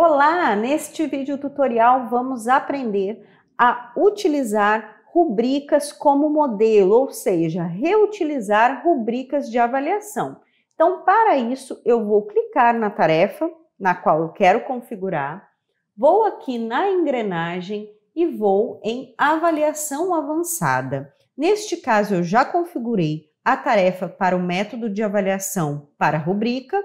Olá! Neste vídeo tutorial vamos aprender a utilizar rubricas como modelo, ou seja, reutilizar rubricas de avaliação. Então, para isso, eu vou clicar na tarefa na qual eu quero configurar, vou aqui na engrenagem e vou em avaliação avançada. Neste caso, eu já configurei a tarefa para o método de avaliação para rubrica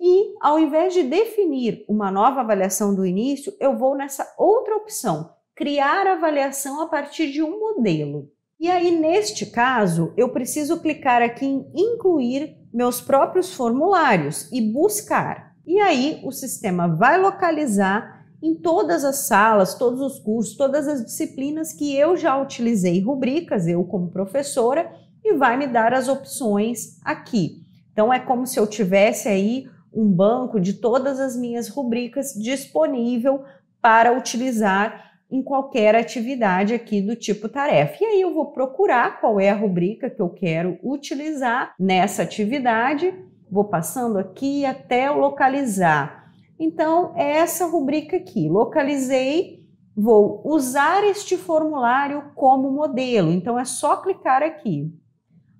e ao invés de definir uma nova avaliação do início, eu vou nessa outra opção, criar avaliação a partir de um modelo. E aí, neste caso, eu preciso clicar aqui em incluir meus próprios formulários e buscar. E aí, o sistema vai localizar em todas as salas, todos os cursos, todas as disciplinas que eu já utilizei rubricas, eu como professora, e vai me dar as opções aqui. Então, é como se eu tivesse aí um banco de todas as minhas rubricas disponível para utilizar em qualquer atividade aqui do tipo tarefa. E aí eu vou procurar qual é a rubrica que eu quero utilizar nessa atividade, vou passando aqui até localizar. Então, é essa rubrica aqui, localizei, vou usar este formulário como modelo. Então, é só clicar aqui.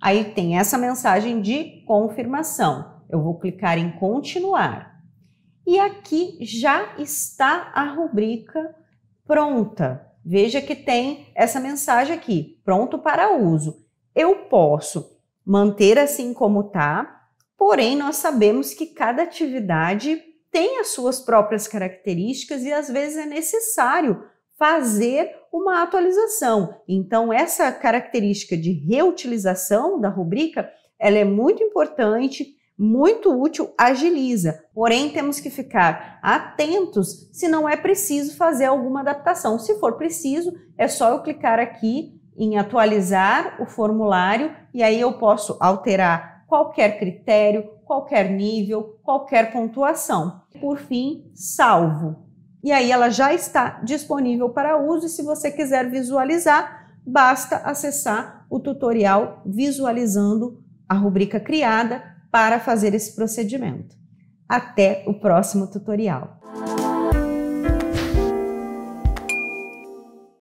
Aí tem essa mensagem de confirmação. Eu vou clicar em continuar. E aqui já está a rubrica pronta. Veja que tem essa mensagem aqui, pronto para uso. Eu posso manter assim como está, porém nós sabemos que cada atividade tem as suas próprias características e às vezes é necessário fazer uma atualização. Então essa característica de reutilização da rubrica, ela é muito importante muito útil, agiliza. Porém, temos que ficar atentos se não é preciso fazer alguma adaptação. Se for preciso, é só eu clicar aqui em atualizar o formulário e aí eu posso alterar qualquer critério, qualquer nível, qualquer pontuação. Por fim, salvo. E aí ela já está disponível para uso e se você quiser visualizar, basta acessar o tutorial visualizando a rubrica criada para fazer esse procedimento. Até o próximo tutorial!